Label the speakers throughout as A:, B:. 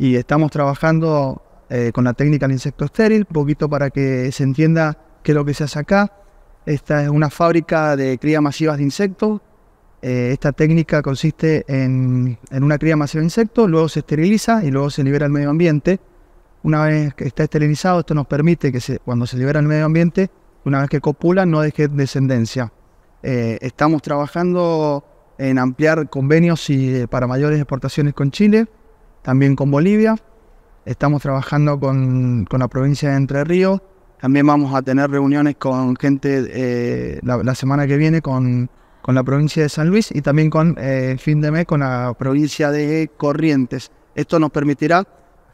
A: y estamos trabajando eh, con la técnica del insecto estéril, poquito para que se entienda qué es lo que se hace acá. Esta es una fábrica de cría masivas de insectos. Eh, esta técnica consiste en, una cría masiva de insectos, luego se esteriliza y luego se libera al medio ambiente. Una vez que está esterilizado, esto nos permite que se, cuando se libera al medio ambiente, una vez que copula no deje descendencia. Eh, estamos trabajando en ampliar convenios y, para mayores exportaciones con Chile también con Bolivia. Estamos trabajando con, la provincia de Entre Ríos. También vamos a tener reuniones con gente eh, la, semana que viene con, la provincia de San Luis y también con eh, fin de mes con la provincia de Corrientes. Esto nos permitirá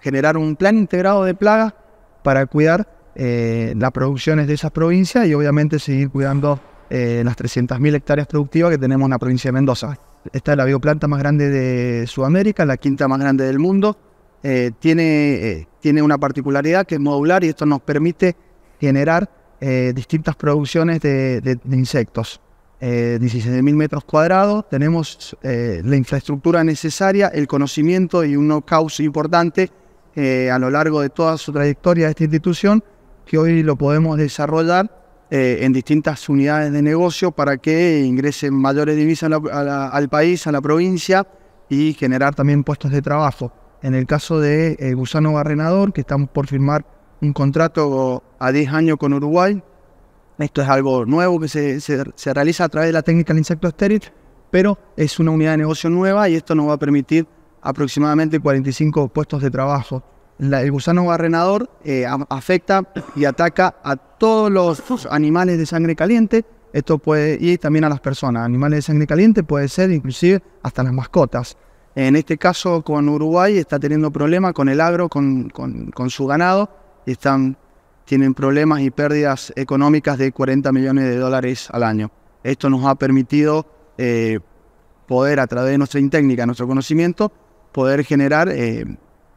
A: generar un plan integrado de plagas para cuidar eh, las producciones de esas provincias y obviamente seguir cuidando las 300.000 hectáreas productivas que tenemos en la provincia de Mendoza. Esta es la bioplanta más grande de Sudamérica, la quinta más grande del mundo. Eh, tiene, eh, tiene una particularidad que es modular y esto nos permite generar eh, distintas producciones de, de insectos. 16.000 metros cuadrados, tenemos la infraestructura necesaria, el conocimiento y un know-how importante a lo largo de toda su trayectoria de esta institución que hoy lo podemos desarrollar eh, en distintas unidades de negocio para que ingresen mayores divisas al país, a la provincia y generar también puestos de trabajo. En el caso de eh, Gusano Barrenador, que estamos por firmar un contrato a 10 años con Uruguay, esto es algo nuevo que se, se realiza a través de la técnica del insecto estéril, pero es una unidad de negocio nueva y esto nos va a permitir aproximadamente 45 puestos de trabajo el gusano barrenador eh, afecta y ataca a todos los animales de sangre caliente. Esto puede ir también a las personas. Animales de sangre caliente puede ser inclusive hasta las mascotas. En este caso con Uruguay está teniendo problemas con el agro, con, su ganado. Están, tienen problemas y pérdidas económicas de 40 millones de dólares al año. Esto nos ha permitido eh, poder, a través de nuestra técnica, nuestro conocimiento, poder generar eh,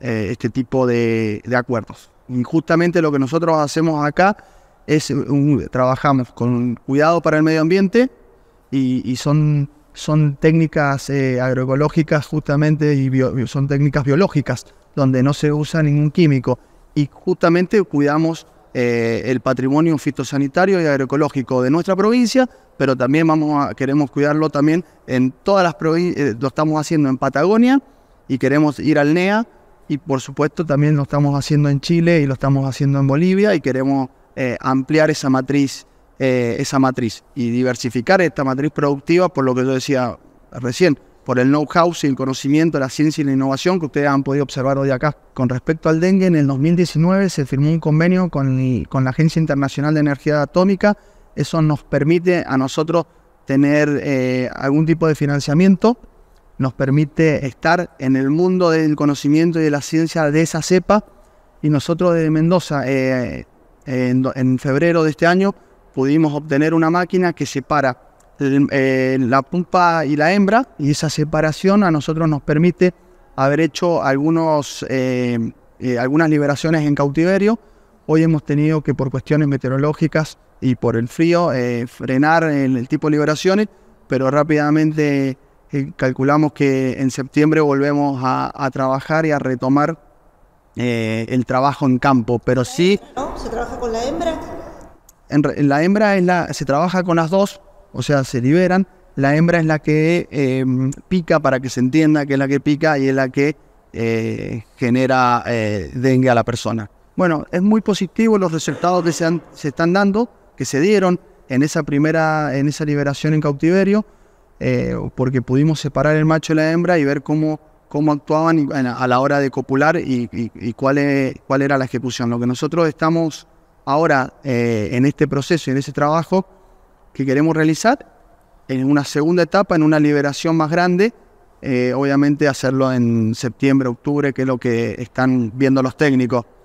A: eh, este tipo de, acuerdos. Y justamente lo que nosotros hacemos acá es, trabajamos con cuidado para el medio ambiente y, son, son técnicas eh, agroecológicas justamente y son técnicas biológicas donde no se usa ningún químico y justamente cuidamos eh, el patrimonio fitosanitario y agroecológico de nuestra provincia, pero también vamos a, queremos cuidarlo también en todas las provincias, lo estamos haciendo en Patagonia y queremos ir al NEA y por supuesto también lo estamos haciendo en Chile y lo estamos haciendo en Bolivia y queremos eh, ampliar esa matriz, eh, esa matriz y diversificar esta matriz productiva por lo que yo decía recién, por el know-how y el conocimiento, la ciencia y la innovación que ustedes han podido observar hoy acá. Con respecto al dengue, en el 2019 se firmó un convenio con, la Agencia Internacional de Energía Atómica. Eso nos permite a nosotros tener eh, algún tipo de financiamiento nos permite estar en el mundo del conocimiento y de la ciencia de esa cepa. Y nosotros de Mendoza, eh, en, febrero de este año, pudimos obtener una máquina que separa eh, la pupa y la hembra, y esa separación a nosotros nos permite haber hecho algunos, eh, algunas liberaciones en cautiverio. Hoy hemos tenido que por cuestiones meteorológicas y por el frío frenar el tipo de liberaciones, pero rápidamente calculamos que en septiembre volvemos a, trabajar y a retomar eh, el trabajo en campo, pero sí... ¿Se trabaja con la hembra? En, la hembra es la, se trabaja con las dos, o sea, se liberan. La hembra es la que em, pica, para que se entienda que es la que pica y es la que eh, genera eh, dengue a la persona. Bueno, es muy positivo los resultados que se, han, se están dando, que se dieron en esa primera, en esa liberación en cautiverio eh, porque pudimos separar el macho de la hembra y ver cómo, cómo actuaban a la hora de copular y, cuál, cuál era la ejecución. Lo que nosotros estamos ahora eh, en este proceso y en ese trabajo que queremos realizar, en una segunda etapa, en una liberación más grande, eh, obviamente hacerlo en septiembre, octubre, que es lo que están viendo los técnicos.